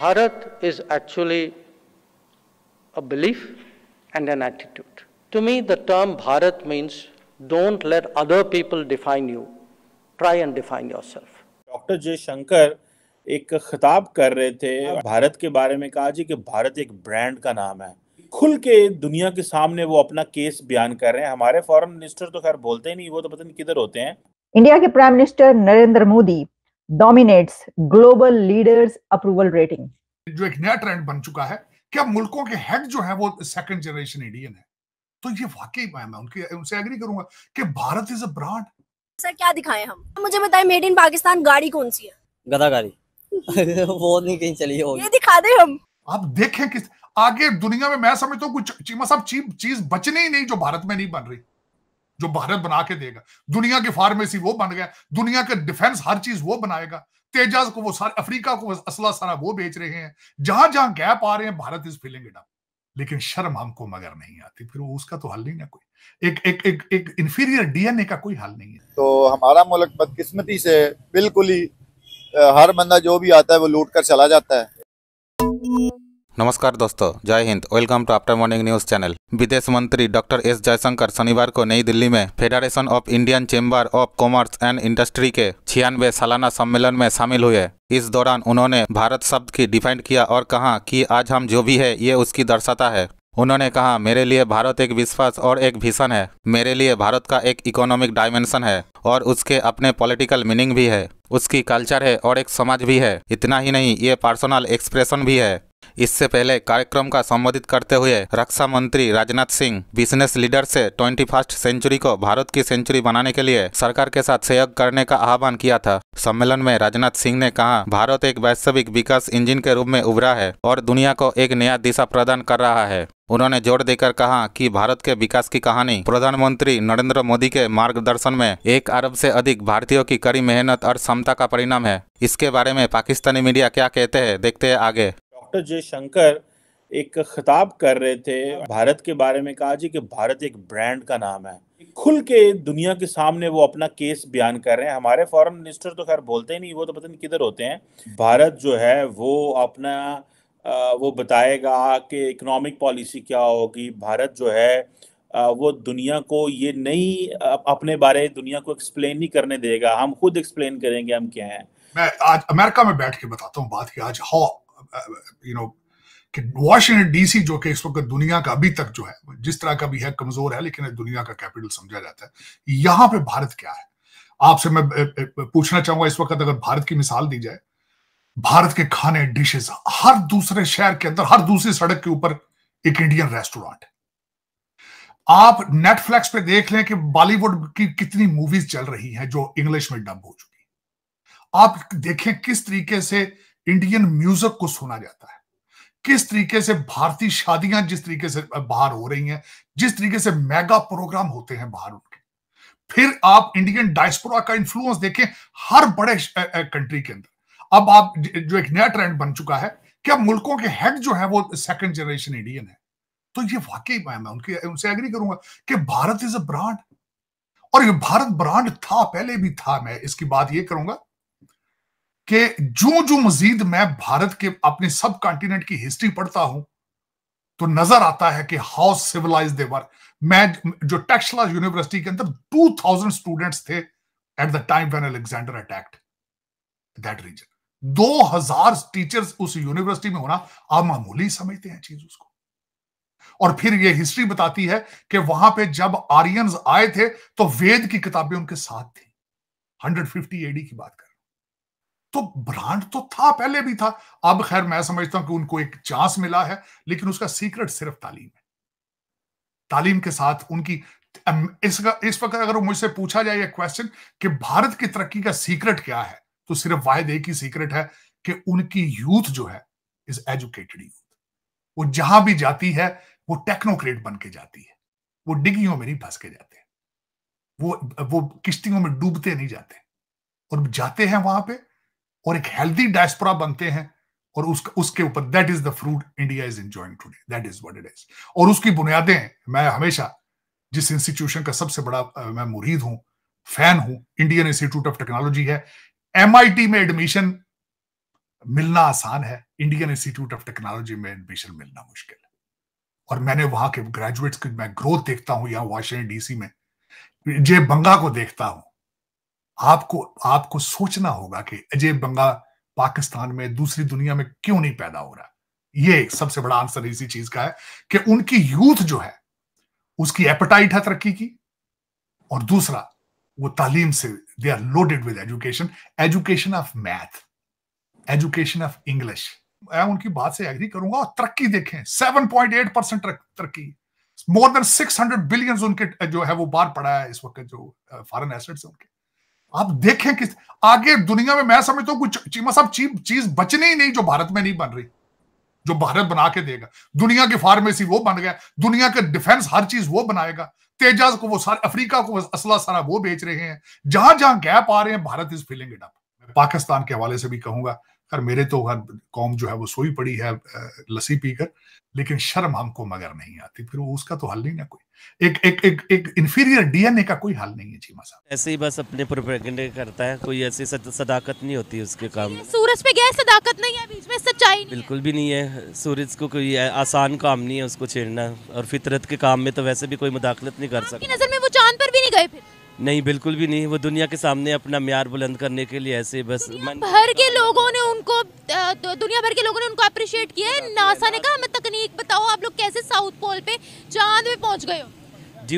Bharat is actually a belief and an attitude. To me, the term Bharat means don't let other people define you. Try and define yourself. Dr. J. Shankar एक खिताब कर रहे थे भारत के बारे में कहा जी कि भारत एक ब्रांड का नाम है खुल के दुनिया के सामने वो अपना केस बयान कर रहे हैं हमारे फॉरेन मिनिस्टर तो खैर बोलते ही नहीं वो तो पता नहीं किधर होते हैं इंडिया के prime minister Narendra Modi dominates global leaders approval rating जो एक नया ट्रेंड बन चुका है कि अब मुल्कों के हेड जो है वो सेकंड जनरेशन इंडियन है तो ये वाकई मैं उनके उनसे एग्री करूंगा कि Bharat is a brand sir क्या दिखाएं हम मुझे बताएं मेड इन पाकिस्तान गाड़ी कौन सी है गधा गाड़ी वो नहीं कहीं चली होगी ये दिखा दें हम आप देखें किस आगे दुनिया में मैं समझता हूँ कुछ चीमा साहब चीज बचने ही नहीं जो भारत में नहीं बन रही जो भारत बना के देगा दुनिया की फार्मेसी वो बन गया दुनिया का डिफेंस हर चीज वो बनाएगा तेजाज को वो सारे अफ्रीका को असला सारा वो बेच रहे हैं जहां जहां गैप आ रहे हैं Bharat is filling it up लेकिन शर्म हमको मगर नहीं आती फिर वो उसका तो हल नहीं ना कोई एक एक एक एक इंफीरियर डीएनए का कोई हल नहीं है तो हमारा मुल्क बदकिस्मती से बिल्कुल ही हर बंदा जो भी आता है वो लूट कर चला जाता है नमस्कार दोस्तों जय हिंद welcome to after morning news channel विदेश मंत्री डॉक्टर एस जयशंकर शनिवार को नई दिल्ली में federation of Indian chamber of commerce and industry के छियानवे सालाना सम्मेलन में शामिल हुए इस दौरान उन्होंने भारत शब्द की डिफाइंड किया और कहा कि आज हम जो भी है ये उसकी दर्शाता है उन्होंने कहा मेरे लिए भारत एक विश्वास और एक भीषण है मेरे लिए भारत का एक इकोनॉमिक डायमेंशन है और उसके अपने पॉलिटिकल मीनिंग भी है उसकी कल्चर है और एक समाज भी है इतना ही नहीं ये पर्सनल एक्सप्रेशन भी है इससे पहले कार्यक्रम का संबोधित करते हुए रक्षा मंत्री राजनाथ सिंह बिजनेस लीडर से ट्वेंटी फर्स्ट सेंचुरी को भारत की सेंचुरी बनाने के लिए सरकार के साथ सहयोग करने का आह्वान किया था सम्मेलन में राजनाथ सिंह ने कहा भारत एक वैश्विक विकास इंजन के रूप में उभरा है और दुनिया को एक नया दिशा प्रदान कर रहा है उन्होंने जोर देकर कहा कि भारत के विकास की कहानी प्रधानमंत्री नरेंद्र मोदी के मार्गदर्शन में एक अरब से अधिक भारतीयों की कड़ी मेहनत और क्षमता का परिणाम है इसके बारे में पाकिस्तानी मीडिया क्या कहते हैं देखते हैं आगे डॉक्टर जयशंकर एक खिताब कर रहे थे भारत के बारे में कहा जी कि भारत एक ब्रांड का नाम है खुल के दुनिया के सामने वो अपना केस बयान कर रहे हैं हमारे फॉरेन मिनिस्टर तो खैर बोलते ही नहीं वो तो पता नहीं किधर होते हैं भारत जो है वो अपना वो बताएगा कि इकोनॉमिक पॉलिसी क्या होगी भारत जो है वो दुनिया को ये नहीं अपने बारे दुनिया को एक्सप्लेन नहीं करने देगा हम खुद एक्सप्लेन करेंगे हम क्या हैं मैं आज अमेरिका में बैठ के बताता हूँ बात की आज हाउ यू uh, नो कि वॉशिंगटन डीसी जो कि इस वक्त दुनिया का अभी तक जो है जिस तरह का भी है कमजोर है लेकिन दुनिया का कैपिटल समझा जाता है यहां पे भारत क्या है आपसे मैं पूछना चाहूंगा इस वक्त अगर भारत की मिसाल दी जाए भारत के खाने डिशेस हर दूसरे शहर के अंदर हर दूसरी सड़क के ऊपर एक इंडियन रेस्टोरेंट है आप नेटफ्लिक्स पे देख लें कि बॉलीवुड की कितनी मूवीज चल रही हैं जो इंग्लिश में डब हो चुकी आप देखें किस तरीके से इंडियन म्यूजिक को सुना जाता है किस तरीके से भारतीय शादियां जिस तरीके से बाहर हो रही हैं जिस तरीके से मेगा प्रोग्राम होते हैं बाहर उनके फिर आप इंडियन डायस्पोरा का इंफ्लुएंस देखें हर बड़े कंट्री के अंदर अब आप जो एक नया ट्रेंड बन चुका है क्या मुल्कों के हेड जो है वो सेकंड जनरेशन इंडियन है तो ये वाकई मैं उनके उनसे एग्री करूंगा कि भारत इज अ ब्रांड और ये भारत ब्रांड था पहले भी था मैं इसकी बात ये करूंगा कि जो जो मजीद मैं भारत के अपने सब कॉन्टिनेंट की हिस्ट्री पढ़ता हूं तो नजर आता है कि हाउ सिविलाइज देवर मैं जो टेक्सला यूनिवर्सिटी के अंदर 2000 स्टूडेंट्स थे at the time when Alexander attacked that region 2000 teachers उस यूनिवर्सिटी में होना आप मामूली समझते हैं चीज उसको और फिर यह हिस्ट्री बताती है कि वहां पे जब आर्यन आए थे तो वेद की किताबें उनके साथ थी 150 एडी की बात कर तो ब्रांड तो था पहले भी था अब खैर मैं समझता हूं कि उनको एक चांस मिला है लेकिन उसका सीक्रेट सिर्फ तालीम है तालीम के साथ उनकी इस वक्त अगर मुझसे पूछा जाए क्वेश्चन कि भारत की तरक्की का सीक्रेट क्या है तो सिर्फ वायद एक ही सीक्रेट है कि उनकी यूथ जो है इज एजुकेटेड यूथ वो जहां भी जाती है वो टेक्नोक्रेट बन के जाती है वो डिग्रियों में नहीं फंस के जाते वो वो किश्तियों में डूबते नहीं जाते और जाते हैं वहां पे और एक हेल्थी डायस्पोरा बनते हैं और उस, उसके ऊपर that is the fruit India is enjoying today that is what it is और उसकी बुनियादें मैं हमेशा जिस इंस्टीट्यूशन का सबसे बड़ा मैं मुरीद हूं फैन हूं Indian institute of technology IIM में एडमिशन मिलना आसान है इंडियन इंस्टीट्यूट ऑफ टेक्नोलॉजी में एडमिशन मिलना मुश्किल है और मैंने वहां के ग्रेजुएट्स की मैं ग्रोथ देखता हूं यहाँ वाशिंगटन डीसी में जे बंगा को देखता हूं आपको आपको सोचना होगा कि अजय बंगा पाकिस्तान में दूसरी दुनिया में क्यों नहीं पैदा हो रहा ये सबसे बड़ा आंसर इसी चीज का है कि उनकी यूथ जो है उसकी एपेटाइट है तरक्की की और दूसरा वो तालीम से they are loaded with education education of math education of English मैं उनकी बात से एग्री करूंगा और तरक्की देखें 7.8 परसेंट तरक्की मोर देन 600 बिलियन उनके जो है वो बार पड़ा है इस वक्त जो फॉरेन एसेट्स उनके आप देखें किस आगे दुनिया में मैं समझता हूँ कुछ मतलब चीमा साहब चीज चीज बचने ही नहीं जो भारत में नहीं बन रही जो भारत बना के देगा दुनिया की फार्मेसी वो बन गया दुनिया के डिफेंस हर चीज वो बनाएगा तेजाज को वो सारे अफ्रीका को असला सारा वो बेच रहे हैं जहां जहां गैप आ रहे हैं Bharat is filling it up Pakistan के हवाले से भी कहूंगा यार मेरे तो हर कौम जो है वो सोई पड़ी है लस्सी पीकर लेकिन शर्म हमको मगर नहीं आती फिर वो उसका तो हल नहीं ना कोई एक एक एक एक इन्फीरियर डीएनए का कोई हल नहीं है जी मसा ऐसे ही बस अपने करता है कोई ऐसी सदाकत नहीं होती उसके काम सूरज पे गया सदाकत नहीं है बीच में सच्चाई बिल्कुल भी नहीं है सूरज को कोई आसान काम नहीं है उसको छेड़ना और फितरत के काम में तो वैसे भी कोई मुदाखलत नहीं कर सकती नजर में वो चांद पर भी नहीं गए फिर नहीं बिल्कुल भी नहीं वो दुनिया के सामने अपना म्यार बुलंद करने के लिए ऐसे बस मन भर के लोगों ने उनको दुनिया भर के लोगों ने उनको अप्रिशिएट किया है नासा ने कहा हमें तकनीक बताओ आप लोग कैसे साउथ पोल पे चांद में पहुंच गए हो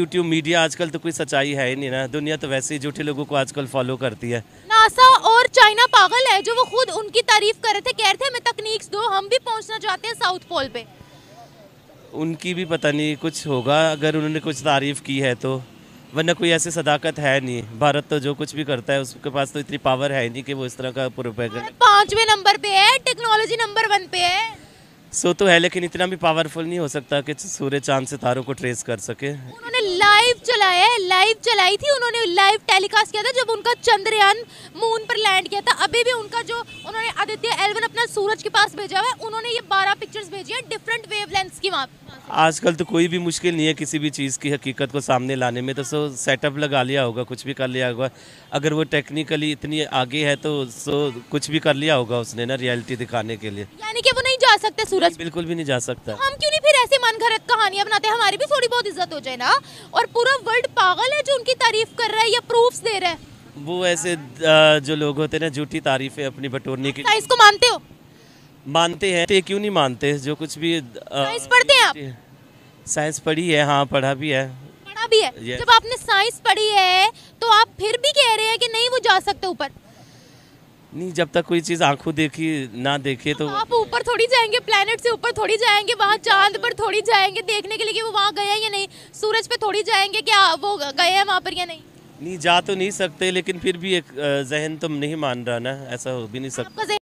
ड्यू मीडिया आजकल तो कोई सच्चाई है ही नहीं ना दुनिया तो वैसे ही झूठे लोगों को आजकल फॉलो करती है नासा और चाइना पागल है जो वो खुद उनकी तारीफ कर रहे थे कह रहे थे हमें तकनीक दो हम भी पहुँचना चाहते हैं साउथ पोल पे उनकी भी पता नहीं कुछ होगा अगर उन्होंने कुछ तारीफ की है तो वरना कोई ऐसी सदाकत है नहीं भारत तो जो कुछ भी करता है उसके पास तो इतनी पावर है नहीं कि वो इस तरह का प्रोपेगेंडा नंबर पे है टेक्नोलॉजी नंबर वन पे है सो तो है लेकिन इतना भी पावरफुल नहीं हो सकता कि सूर्य चांद सितारों को ट्रेस कर सके उन्होंने लाइव चलाया है लाइव चलाई थी उन्होंने लाइव टेलीकास्ट किया था जब उनका चंद्रयान मून पर लैंड किया था अभी भी उनका जो उन्होंने आदित्य एलवन अपना सूरज के पास भेजा हुआ है उन्होंने ये बारह पिक्चर्स भेजी है डिफरेंट वेव की वहाँ आजकल तो कोई भी मुश्किल नहीं है किसी भी चीज़ की हकीकत को सामने लाने में तो सो सेटअप लगा लिया होगा कुछ भी कर लिया होगा अगर वो टेक्निकली इतनी आगे है तो सो कुछ भी कर लिया होगा उसने ना रियलिटी दिखाने के लिए यानी कि वो जा सकते सूरज बिल्कुल भी नहीं जा सकता हम क्यों नहीं फिर ऐसे मन घरत कहानियां बनाते हैं हमारी भी थोड़ी बहुत इज्जत हो जाए ना और पूरा वर्ल्ड पागल है जो उनकी तारीफ कर रहा है या प्रूफ दे रहा है वो ऐसे जो लोग होते हैं ना झूठी तारीफ है अपनी बटोरने की इसको मानते हो मानते हैं तो क्यों नहीं मानते जो कुछ भी साइंस पढ़ते हैं आप साइंस पढ़ी है हाँ पढ़ा भी है पढ़ा भी है जब आपने साइंस पढ़ी है तो आप फिर भी कह रहे हैं कि नहीं वो जा सकते ऊपर नहीं जब तक कोई चीज़ आंखों देखी ना देखे तो, तो- आप ऊपर थोड़ी जाएंगे प्लेनेट से ऊपर थोड़ी जाएंगे वहाँ चांद पर थोड़ी जाएंगे देखने के लिए कि वो वहाँ गए या नहीं सूरज पे थोड़ी जाएंगे क्या वो गए हैं वहाँ पर या नहीं नहीं जा तो नहीं सकते लेकिन फिर भी एक जहन तुम तो नहीं मान रहा ना ऐसा हो भी नहीं सकता